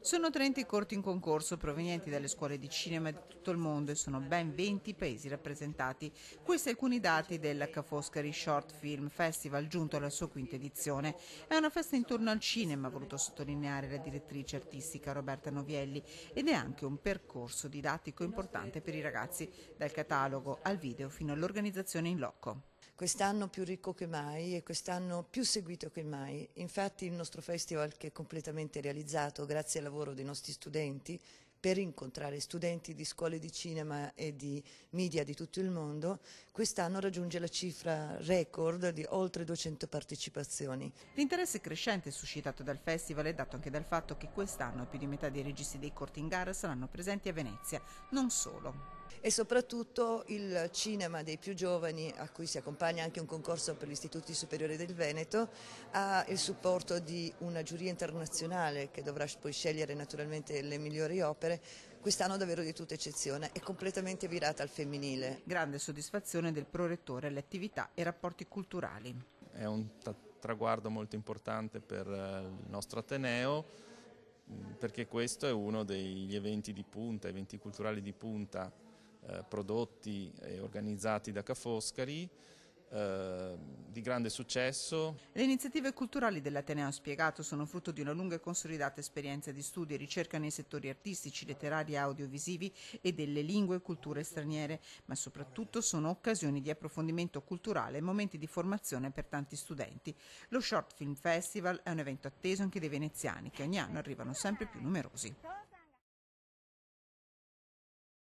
Sono 30 i corti in concorso provenienti dalle scuole di cinema di tutto il mondo e sono ben 20 paesi rappresentati. Questi alcuni dati dell'H. Foscari Short Film Festival giunto alla sua quinta edizione. È una festa intorno al cinema, ha voluto sottolineare la direttrice artistica Roberta Novielli, ed è anche un percorso didattico importante per i ragazzi, dal catalogo al video fino all'organizzazione in loco quest'anno più ricco che mai e quest'anno più seguito che mai. Infatti il nostro festival che è completamente realizzato grazie al lavoro dei nostri studenti per incontrare studenti di scuole di cinema e di media di tutto il mondo, quest'anno raggiunge la cifra record di oltre 200 partecipazioni. L'interesse crescente suscitato dal festival è dato anche dal fatto che quest'anno più di metà dei registi dei corti in gara saranno presenti a Venezia, non solo e soprattutto il cinema dei più giovani, a cui si accompagna anche un concorso per gli istituti superiori del Veneto, ha il supporto di una giuria internazionale che dovrà poi scegliere naturalmente le migliori opere, quest'anno davvero di tutta eccezione, è completamente virata al femminile. Grande soddisfazione del prorettore alle attività e rapporti culturali. È un traguardo molto importante per eh, il nostro Ateneo mm, perché questo è uno degli eventi di punta, eventi culturali di punta eh, prodotti e organizzati da Cafoscari eh, di grande successo. Le iniziative culturali dell'Ateneo Spiegato sono frutto di una lunga e consolidata esperienza di studio e ricerca nei settori artistici, letterari, audiovisivi e delle lingue e culture straniere, ma soprattutto sono occasioni di approfondimento culturale e momenti di formazione per tanti studenti. Lo Short Film Festival è un evento atteso anche dai veneziani che ogni anno arrivano sempre più numerosi.